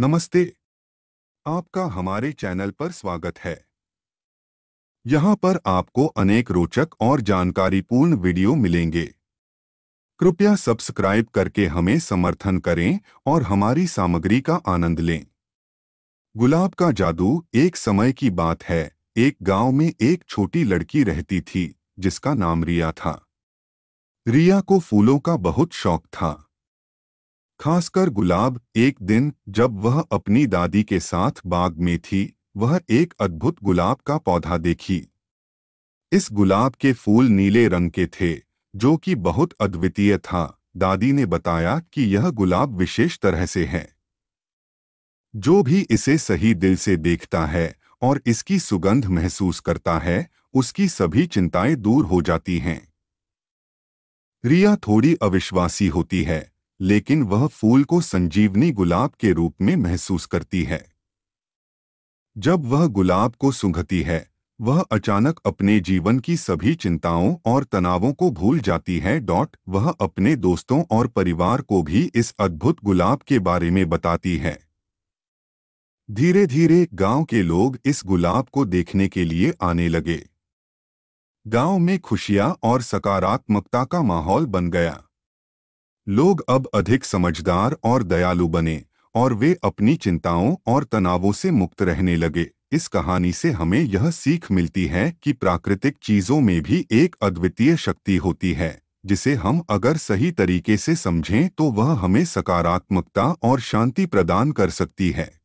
नमस्ते आपका हमारे चैनल पर स्वागत है यहाँ पर आपको अनेक रोचक और जानकारीपूर्ण वीडियो मिलेंगे कृपया सब्सक्राइब करके हमें समर्थन करें और हमारी सामग्री का आनंद लें गुलाब का जादू एक समय की बात है एक गांव में एक छोटी लड़की रहती थी जिसका नाम रिया था रिया को फूलों का बहुत शौक था खासकर गुलाब एक दिन जब वह अपनी दादी के साथ बाग में थी वह एक अद्भुत गुलाब का पौधा देखी इस गुलाब के फूल नीले रंग के थे जो कि बहुत अद्वितीय था दादी ने बताया कि यह गुलाब विशेष तरह से है जो भी इसे सही दिल से देखता है और इसकी सुगंध महसूस करता है उसकी सभी चिंताएं दूर हो जाती हैं रिया थोड़ी अविश्वासी होती है लेकिन वह फूल को संजीवनी गुलाब के रूप में महसूस करती है जब वह गुलाब को सुंघती है वह अचानक अपने जीवन की सभी चिंताओं और तनावों को भूल जाती है डॉट वह अपने दोस्तों और परिवार को भी इस अद्भुत गुलाब के बारे में बताती है धीरे धीरे गांव के लोग इस गुलाब को देखने के लिए आने लगे गांव में खुशियां और सकारात्मकता का माहौल बन गया लोग अब अधिक समझदार और दयालु बने और वे अपनी चिंताओं और तनावों से मुक्त रहने लगे इस कहानी से हमें यह सीख मिलती है कि प्राकृतिक चीजों में भी एक अद्वितीय शक्ति होती है जिसे हम अगर सही तरीके से समझें तो वह हमें सकारात्मकता और शांति प्रदान कर सकती है